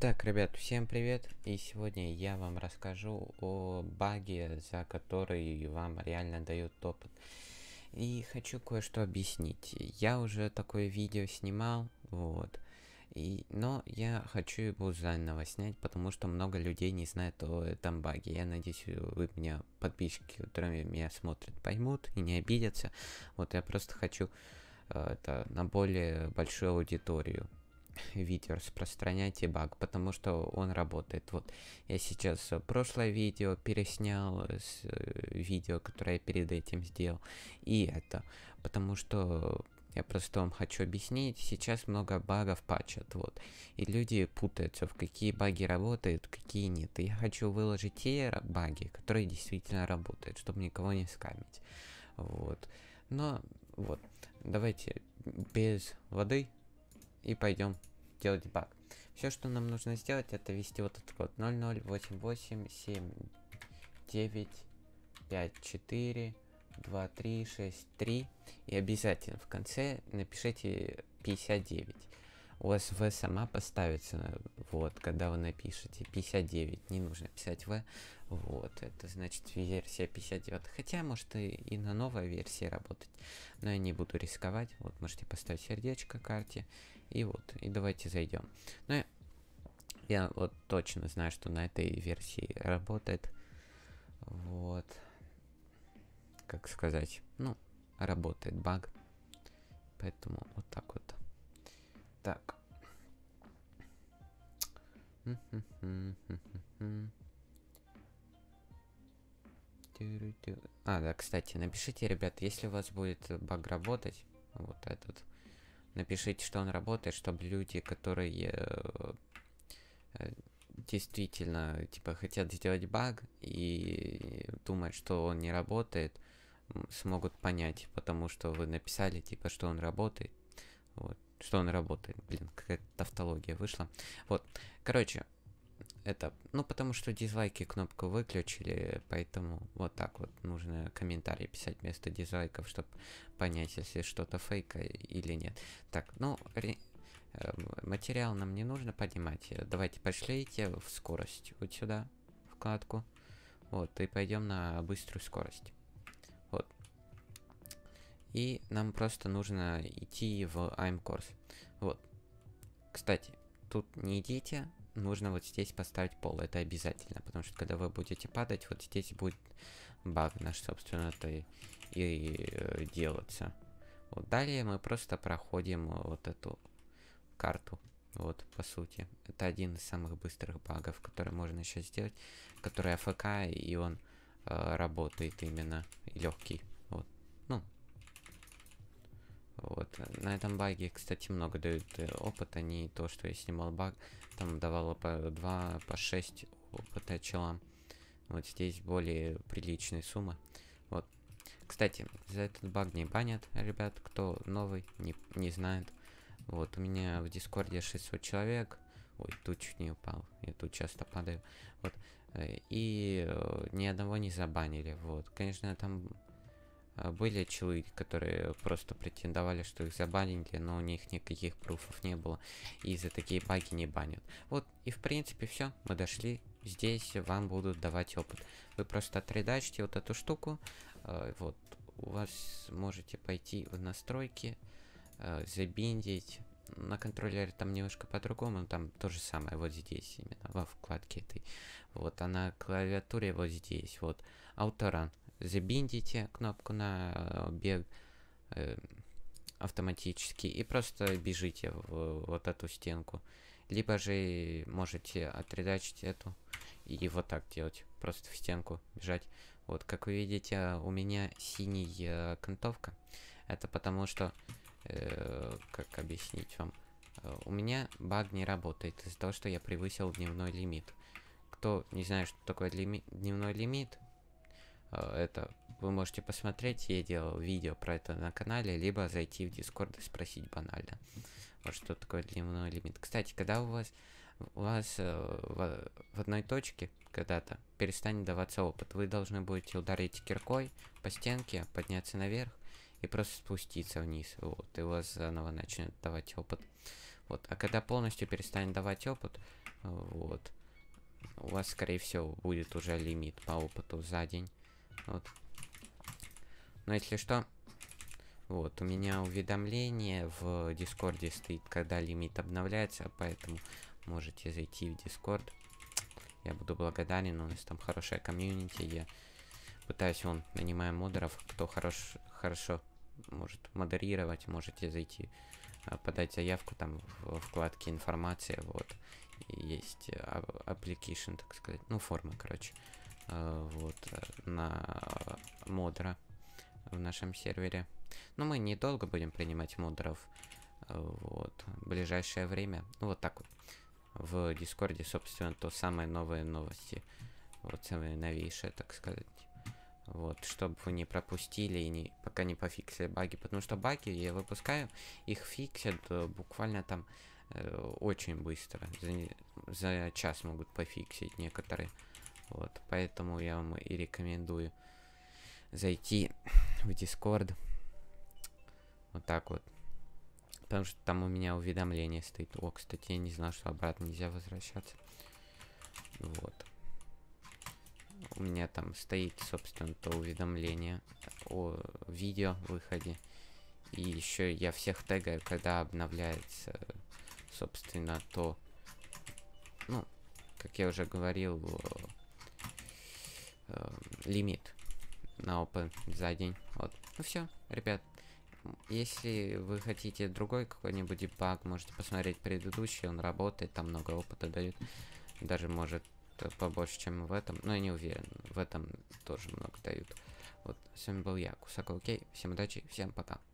Так, ребят, всем привет! И сегодня я вам расскажу о баге, за который вам реально дают опыт. И хочу кое-что объяснить. Я уже такое видео снимал, вот. И, но я хочу его заново снять, потому что много людей не знают о этом баге. Я надеюсь, вы меня, подписчики, которые меня смотрят, поймут и не обидятся. Вот я просто хочу э, это на более большую аудиторию видео распространяйте баг, потому что он работает. Вот, я сейчас э, прошлое видео переснял с э, видео, которое я перед этим сделал, и это, потому что я просто вам хочу объяснить, сейчас много багов патчат, вот. И люди путаются, в какие баги работают, какие нет. И я хочу выложить те баги, которые действительно работают, чтобы никого не скамить. Вот. Но, вот, давайте без воды и пойдем делать баг. Все, что нам нужно сделать, это ввести вот этот код 008879542363 и обязательно в конце напишите 59. ОСВ сама поставится, вот, когда вы напишете 59, не нужно писать В, вот, это значит версия 59, хотя может и, и на новой версии работать, но я не буду рисковать, вот, можете поставить сердечко карте, и вот, и давайте зайдем. Ну я, я вот точно знаю, что на этой версии работает, вот, как сказать, ну, работает баг, поэтому вот так вот. Так. А, да, кстати, напишите, ребят, если у вас будет баг работать, вот этот, напишите, что он работает, чтобы люди, которые э, э, действительно, типа, хотят сделать баг и думают, что он не работает, смогут понять, потому что вы написали, типа, что он работает. Вот что он работает. Блин, какая тавтология вышла. Вот, короче, это, ну, потому что дизлайки кнопку выключили, поэтому вот так вот нужно комментарии писать вместо дизлайков, чтобы понять, если что-то фейка или нет. Так, ну, ре... Эм, материал нам не нужно поднимать. Э, давайте пошлите в скорость вот сюда, вкладку. Вот, и пойдем на быструю скорость. И нам просто нужно идти в I'm Course. Вот. Кстати, тут не идите, нужно вот здесь поставить пол, это обязательно, потому что когда вы будете падать, вот здесь будет баг наш, собственно, это и, и э, делаться. Вот далее мы просто проходим э, вот эту карту. Вот, по сути. Это один из самых быстрых багов, который можно сейчас сделать, который АФК, и он э, работает именно, легкий. Вот. На этом баге, кстати, много дают э, опыта, не то, что я снимал баг, там давало по 2, по 6 опыта челам. Вот здесь более приличные суммы. Вот. Кстати, за этот баг не банят, ребят, кто новый, не, не знает. Вот, у меня в Дискорде 600 человек. Ой, тут чуть не упал, я тут часто падаю. Вот, э, и э, ни одного не забанили, вот. Конечно, там а, были челы, которые просто претендовали, что их забанили, но у них никаких пруфов не было. И за такие баги не банят. Вот, и в принципе все, мы дошли. Здесь вам будут давать опыт. Вы просто отредачьте вот эту штуку. А, вот, у вас можете пойти в настройки, а, забиндить. На контроллере там немножко по-другому, там то же самое, вот здесь именно, во вкладке этой. Вот, а на клавиатуре вот здесь, вот, Autorun забиндите кнопку на э, бег э, автоматически и просто бежите в вот эту стенку. Либо же можете отредачить эту и вот так делать. Просто в стенку бежать. Вот, как вы видите, у меня синяя окантовка. Это потому что, э, как объяснить вам, э, у меня баг не работает из-за того, что я превысил дневной лимит. Кто не знает, что такое лими дневной лимит, Э, это вы можете посмотреть, я делал видео про это на канале, либо зайти в дискорд и спросить банально. Вот что такое дневной лимит. Кстати, когда у вас у вас э, в, в одной точке когда-то перестанет даваться опыт, вы должны будете ударить киркой по стенке, подняться наверх и просто спуститься вниз. Вот, и у вас заново начнет давать опыт. Вот, а когда полностью перестанет давать опыт, э, вот, у вас, скорее всего, будет уже лимит по опыту за день. Вот. Но если что, вот, у меня уведомление в Дискорде стоит, когда лимит обновляется, поэтому можете зайти в Дискорд. Я буду благодарен, у нас там хорошая комьюнити, я пытаюсь, вон, нанимаем модеров, кто хорош, хорошо может модерировать, можете зайти, а, подать заявку там в вкладке информация, вот, есть а, application, так сказать, ну, форма, короче. Э, вот, э, на модера в нашем сервере. Но мы недолго будем принимать модеров, э, вот, в ближайшее время. Ну, вот так вот. В Дискорде, собственно, то самые новые новости. Вот самые новейшие, так сказать. Вот, чтобы вы не пропустили и не, пока не пофиксили баги. Потому что баги я выпускаю, их фиксят буквально там э, очень быстро. За, за час могут пофиксить некоторые. Вот, поэтому я вам и рекомендую зайти в Discord. Вот так вот. Потому что там у меня уведомление стоит. О, кстати, я не знал, что обратно нельзя возвращаться. Вот. У меня там стоит, собственно, то уведомление о видео выходе. И еще я всех тегаю, когда обновляется, собственно, то... Ну, как я уже говорил, лимит на опыт за день. Вот. Ну все, ребят. Если вы хотите другой какой-нибудь дебаг, можете посмотреть предыдущий, он работает, там много опыта дает. Даже может побольше, чем в этом. Но я не уверен, в этом тоже много дают. Вот, с вами был я, Кусака Окей. Всем удачи, всем пока.